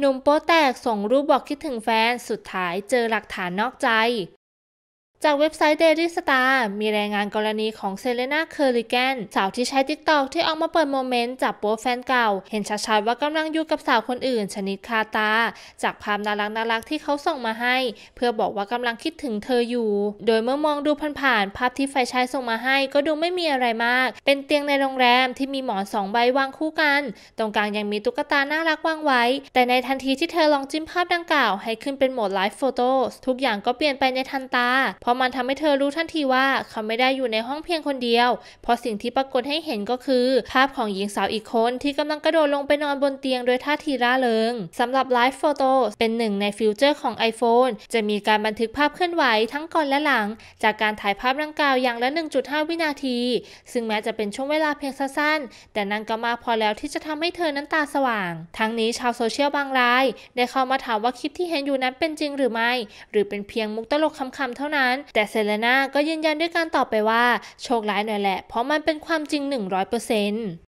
หนุ่มโป๊แตกส่งรูปบอกคิดถึงแฟน สุดท้ายเจอหลักฐานนอกใจจากเว็บไซต์ Daily Star มีรายงานกรณีของเซเลนาเคอร์ริแกนสาวที่ใช้ TikTok ที่ออกมาเปิดโมเมนต์จับโป๊แฟนเก่า เห็นชัดๆว่ากำลังอยู่กับสาวคนอื่น ชนิดคาตา จากภาพน่ารักน่ารักที่เขาส่งมาให้ เพื่อบอกว่ากำลังคิดถึงเธออยู่ โดยเมื่อมองดูผ่านๆ ภาพที่ฝ่ายชายส่งมาให้ก็ดูไม่มีอะไรมาก เป็นเตียงในโรงแรมที่มีหมอนสองใบวางคู่กัน ตรงกลางยังมีตุ๊กตาน่ารักวางไว้แต่ในทันทีที่เธอลองจิ้มภาพดังกล่าวให้ขึ้นเป็นโหมดไลฟ์โฟโต้ทุกอย่างก็เปลี่ยนไปในทันตาราะมันทำให้เธอรู้ทันทีว่า เขาไม่ได้อยู่ในห้องเพียงคนเดียว เพราะสิ่งที่ปรากฏให้เห็นก็คือ ภาพของหญิงสาวอีกคนที่กำลังกระโดดลงไปนอนบนเตียงโดยท่าทีร่าเริง สำหรับไลฟ์โฟโต้เป็นหนึ่งในฟิวเจอร์ของ iPhone จะมีการบันทึกภาพเคลื่อนไหวทั้งก่อนและหลัง จากการถ่ายภาพดังกล่าวอย่างละ 1.5 วินาที ซึ่งแม้จะเป็นช่วงเวลาเพียงสั้นๆแต่นั้นก็มาพอแล้วที่จะทำให้เธอนั้นตาสว่าง ทั้งนี้ชาวโซเชียลบางรายได้เข้ามาถามว่าคลิปที่เห็นอยู่นั้นเป็นจริงหรือไม่ หรือเป็นเพียงมุกตลกคำๆเท่านั้นแต่เซเลนาก็ยืนยันด้วยการตอบไปว่า โชคร้ายหน่อยแหละ เพราะมันเป็นความจริง 100%